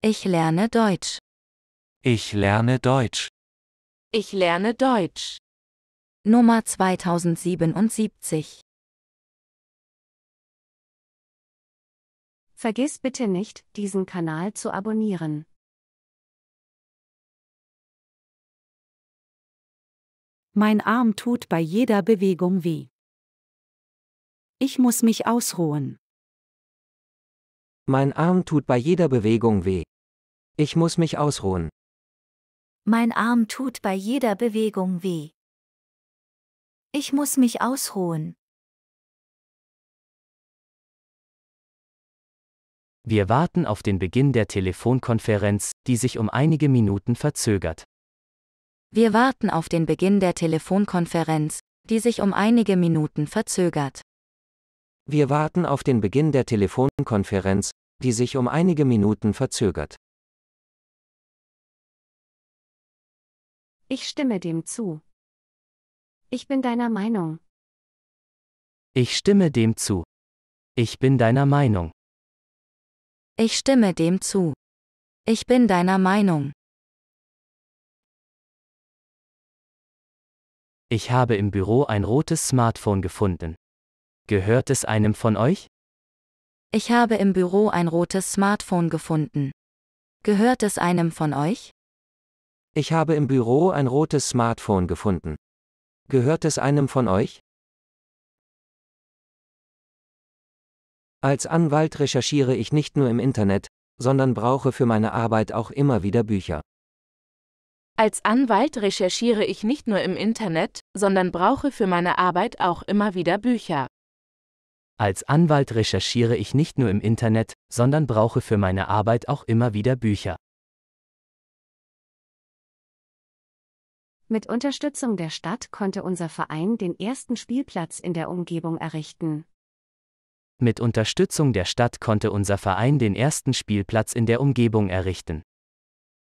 Ich lerne Deutsch. Ich lerne Deutsch. Ich lerne Deutsch. Nummer 2077. Vergiss bitte nicht, diesen Kanal zu abonnieren. Mein Arm tut bei jeder Bewegung weh. Ich muss mich ausruhen. Mein Arm tut bei jeder Bewegung weh. Ich muss mich ausruhen. Mein Arm tut bei jeder Bewegung weh. Ich muss mich ausruhen. Wir warten auf den Beginn der Telefonkonferenz, die sich um einige Minuten verzögert. Wir warten auf den Beginn der Telefonkonferenz, die sich um einige Minuten verzögert. Wir warten auf den Beginn der Telefonkonferenz, die sich um einige Minuten verzögert. Ich stimme dem zu. Ich bin deiner Meinung. Ich stimme dem zu. Ich bin deiner Meinung. Ich stimme dem zu. Ich bin deiner Meinung. Ich habe im Büro ein rotes Smartphone gefunden. Gehört es einem von euch? Ich habe im Büro ein rotes Smartphone gefunden. Gehört es einem von euch? Ich habe im Büro ein rotes Smartphone gefunden. Gehört es einem von euch? Als Anwalt recherchiere ich nicht nur im Internet, sondern brauche für meine Arbeit auch immer wieder Bücher. Als Anwalt recherchiere ich nicht nur im Internet, sondern brauche für meine Arbeit auch immer wieder Bücher. Als Anwalt recherchiere ich nicht nur im Internet, sondern brauche für meine Arbeit auch immer wieder Bücher. Mit Unterstützung der Stadt konnte unser Verein den ersten Spielplatz in der Umgebung errichten. Mit Unterstützung der Stadt konnte unser Verein den ersten Spielplatz in der Umgebung errichten.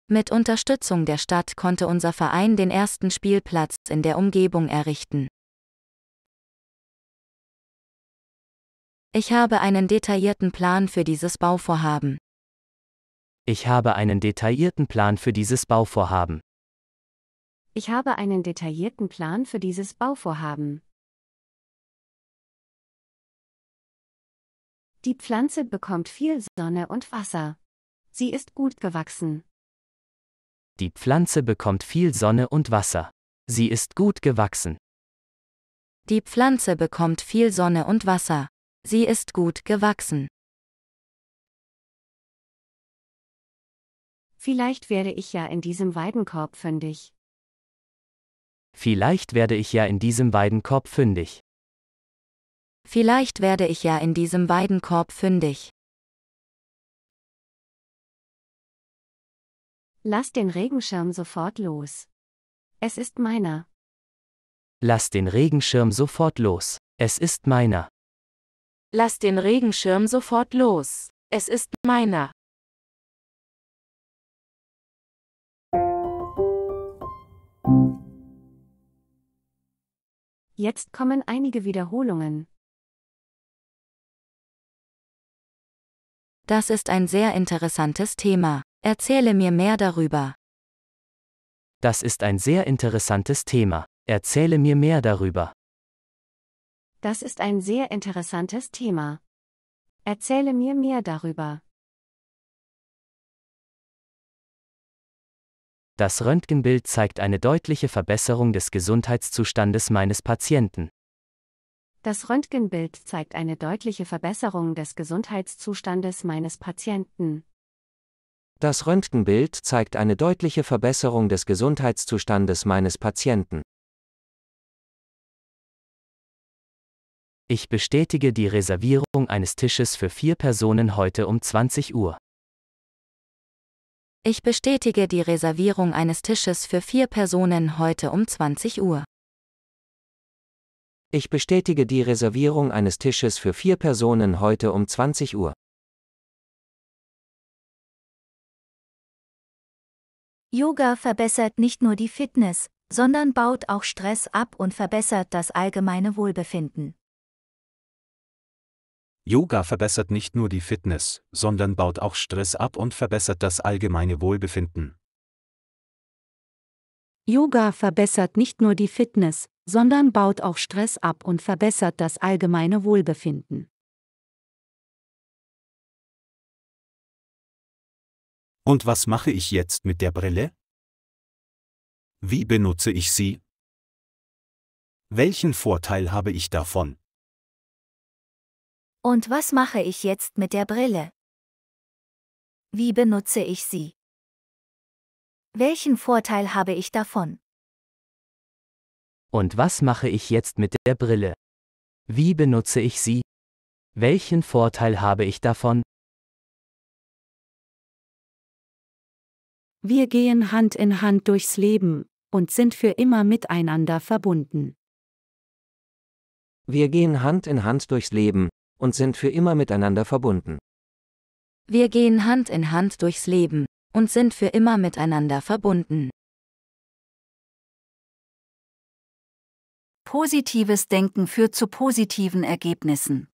Mit Unterstützung der Stadt konnte unser Verein den ersten Spielplatz in der Umgebung errichten. Ich habe einen detaillierten Plan für dieses Bauvorhaben. Ich habe einen detaillierten Plan für dieses Bauvorhaben. Ich habe einen detaillierten Plan für dieses Bauvorhaben. Die Pflanze bekommt viel Sonne und Wasser. Sie ist gut gewachsen. Die Pflanze bekommt viel Sonne und Wasser. Sie ist gut gewachsen. Die Pflanze bekommt viel Sonne und Wasser. Sie ist gut gewachsen. Vielleicht werde ich ja in diesem Weidenkorb fündig. Vielleicht werde ich ja in diesem Weidenkorb fündig. Vielleicht werde ich ja in diesem Weidenkorb fündig. Lass den Regenschirm sofort los. Es ist meiner. Lass den Regenschirm sofort los. Es ist meiner. Lass den Regenschirm sofort los. Es ist meiner. Jetzt kommen einige Wiederholungen. Das ist ein sehr interessantes Thema. Erzähle mir mehr darüber. Das ist ein sehr interessantes Thema. Erzähle mir mehr darüber. Das ist ein sehr interessantes Thema. Erzähle mir mehr darüber. Das Röntgenbild zeigt eine deutliche Verbesserung des Gesundheitszustandes meines Patienten. Das Röntgenbild zeigt eine deutliche Verbesserung des Gesundheitszustandes meines Patienten. Das Röntgenbild zeigt eine deutliche Verbesserung des Gesundheitszustandes meines Patienten. Ich bestätige die Reservierung eines Tisches für vier Personen heute um 20 Uhr. Ich bestätige die Reservierung eines Tisches für vier Personen heute um 20 Uhr. Ich bestätige die Reservierung eines Tisches für vier Personen heute um 20 Uhr. Yoga verbessert nicht nur die Fitness, sondern baut auch Stress ab und verbessert das allgemeine Wohlbefinden. Yoga verbessert nicht nur die Fitness, sondern baut auch Stress ab und verbessert das allgemeine Wohlbefinden. Yoga verbessert nicht nur die Fitness, sondern baut auch Stress ab und verbessert das allgemeine Wohlbefinden. Und was mache ich jetzt mit der Brille? Wie benutze ich sie? Welchen Vorteil habe ich davon? Und was mache ich jetzt mit der Brille? Wie benutze ich sie? Welchen Vorteil habe ich davon? Und was mache ich jetzt mit der Brille? Wie benutze ich sie? Welchen Vorteil habe ich davon? Wir gehen Hand in Hand durchs Leben und sind für immer miteinander verbunden. Wir gehen Hand in Hand durchs Leben und sind für immer miteinander verbunden. Wir gehen Hand in Hand durchs Leben und sind für immer miteinander verbunden. Positives Denken führt zu positiven Ergebnissen.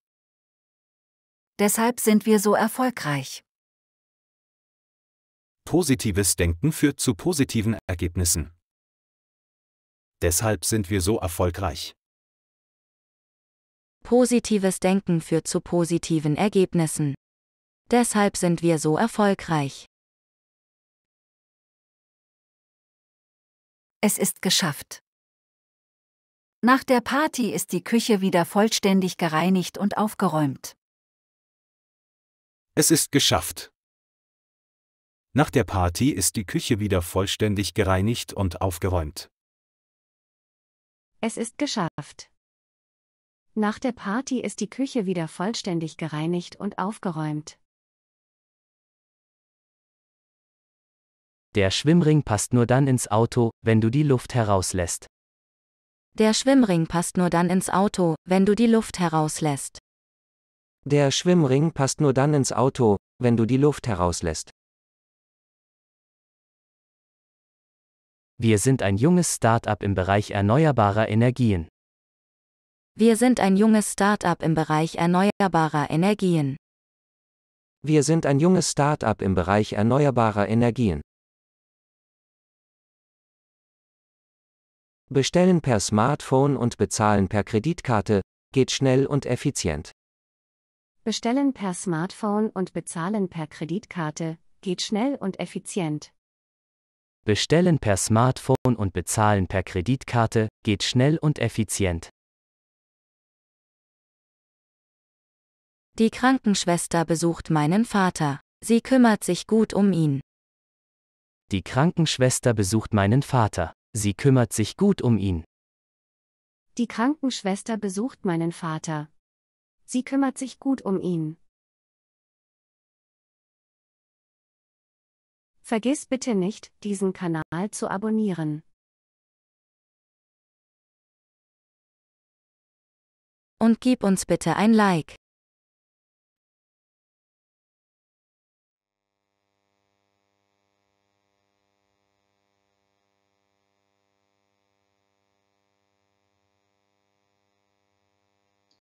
Deshalb sind wir so erfolgreich. Positives Denken führt zu positiven Ergebnissen. Deshalb sind wir so erfolgreich. Positives Denken führt zu positiven Ergebnissen. Deshalb sind wir so erfolgreich. Es ist geschafft. Nach der Party ist die Küche wieder vollständig gereinigt und aufgeräumt. Es ist geschafft. Nach der Party ist die Küche wieder vollständig gereinigt und aufgeräumt. Es ist geschafft. Nach der Party ist die Küche wieder vollständig gereinigt und aufgeräumt. Der Schwimmring passt nur dann ins Auto, wenn du die Luft herauslässt. Der Schwimmring passt nur dann ins Auto, wenn du die Luft herauslässt. Der Schwimmring passt nur dann ins Auto, wenn du die Luft herauslässt. Wir sind ein junges Start-up im Bereich erneuerbarer Energien. Wir sind ein junges Start-up im Bereich erneuerbarer Energien. Wir sind ein junges Start-up im Bereich erneuerbarer Energien. Bestellen per Smartphone und bezahlen per Kreditkarte, geht schnell und effizient. Bestellen per Smartphone und bezahlen per Kreditkarte, geht schnell und effizient. Bestellen per Smartphone und bezahlen per Kreditkarte, geht schnell und effizient. Die Krankenschwester besucht meinen Vater. Sie kümmert sich gut um ihn. Die Krankenschwester besucht meinen Vater. Sie kümmert sich gut um ihn. Die Krankenschwester besucht meinen Vater. Sie kümmert sich gut um ihn. Vergiss bitte nicht, diesen Kanal zu abonnieren. Und gib uns bitte ein Like.